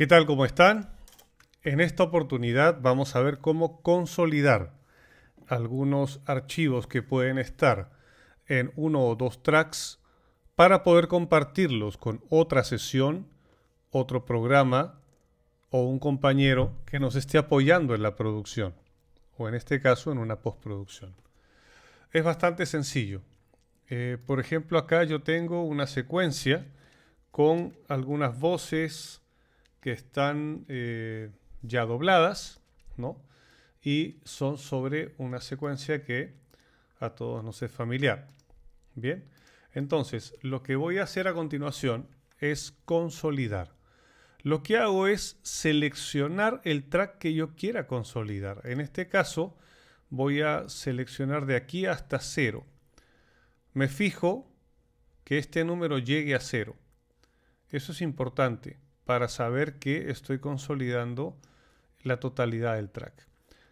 ¿Qué tal? ¿Cómo están? En esta oportunidad vamos a ver cómo consolidar algunos archivos que pueden estar en uno o dos tracks para poder compartirlos con otra sesión, otro programa o un compañero que nos esté apoyando en la producción o en este caso en una postproducción. Es bastante sencillo. Eh, por ejemplo, acá yo tengo una secuencia con algunas voces, que están eh, ya dobladas, Y son sobre una secuencia que a todos nos es familiar. Bien, entonces lo que voy a hacer a continuación es consolidar. Lo que hago es seleccionar el track que yo quiera consolidar. En este caso voy a seleccionar de aquí hasta cero, Me fijo que este número llegue a cero, Eso es importante para saber que estoy consolidando la totalidad del track.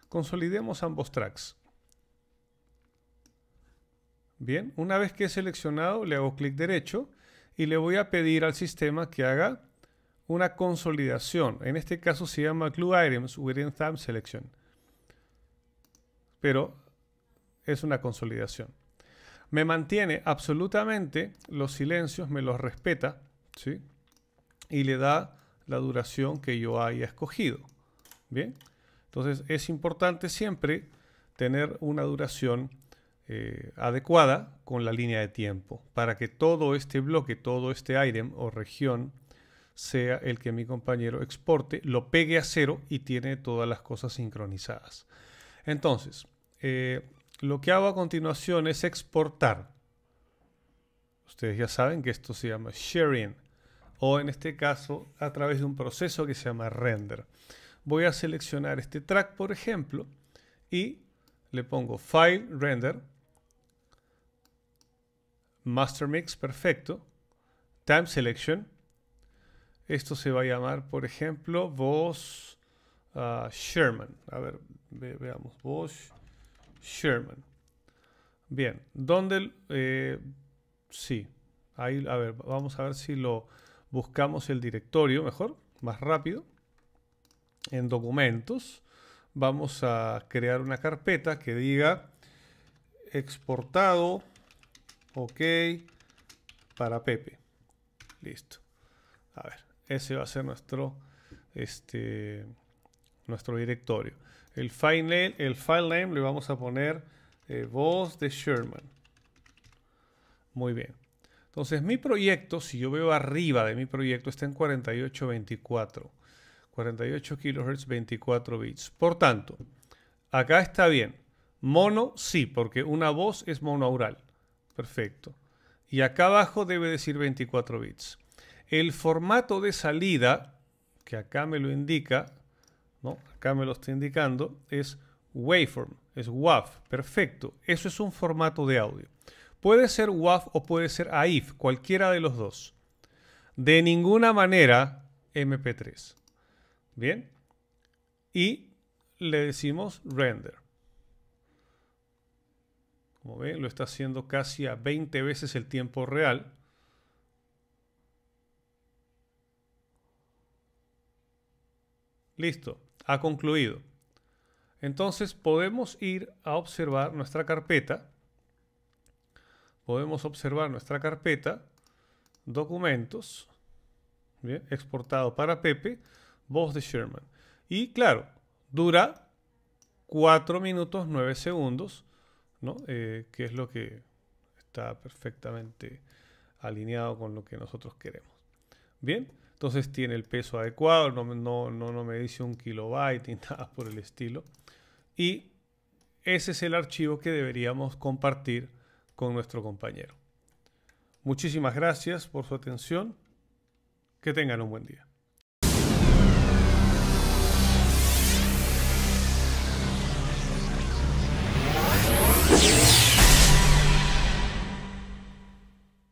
Consolidemos ambos tracks. Bien, una vez que he seleccionado, le hago clic derecho y le voy a pedir al sistema que haga una consolidación. En este caso se llama Glue Items Within Thumb Selection. Pero es una consolidación. Me mantiene absolutamente los silencios, me los respeta, ¿sí? y le da la duración que yo haya escogido. Bien, entonces es importante siempre tener una duración eh, adecuada con la línea de tiempo para que todo este bloque, todo este item o región sea el que mi compañero exporte, lo pegue a cero y tiene todas las cosas sincronizadas. Entonces, eh, lo que hago a continuación es exportar. Ustedes ya saben que esto se llama sharing o en este caso a través de un proceso que se llama render. Voy a seleccionar este track, por ejemplo, y le pongo File Render, Master Mix, perfecto, Time Selection. Esto se va a llamar, por ejemplo, Voz ah, Sherman. A ver, veamos, Voz Sherman. Bien, ¿dónde? Eh, sí, ahí, a ver, vamos a ver si lo buscamos el directorio, mejor, más rápido. En documentos vamos a crear una carpeta que diga exportado, ok, para Pepe. Listo. A ver, ese va a ser nuestro, este, nuestro directorio. El file, name, el file name le vamos a poner eh, voz de Sherman. Muy bien. Entonces mi proyecto, si yo veo arriba de mi proyecto, está en 4824. 48 kHz, 24 bits. Por tanto, acá está bien. Mono sí, porque una voz es monaural. Perfecto. Y acá abajo debe decir 24 bits. El formato de salida, que acá me lo indica, ¿no? acá me lo está indicando, es waveform, es WAV. Perfecto. Eso es un formato de audio. Puede ser WAF o puede ser AIF, cualquiera de los dos. De ninguna manera MP3. Bien. Y le decimos render. Como ven, lo está haciendo casi a 20 veces el tiempo real. Listo, ha concluido. Entonces podemos ir a observar nuestra carpeta podemos observar nuestra carpeta documentos, exportado para Pepe, voz de Sherman. Y claro, dura 4 minutos 9 segundos, ¿no? Eh, que es lo que está perfectamente alineado con lo que nosotros queremos. Bien, entonces tiene el peso adecuado, no, no, no, no me dice un kilobyte ni nada por el estilo. Y ese es el archivo que deberíamos compartir con nuestro compañero. Muchísimas gracias por su atención. Que tengan un buen día.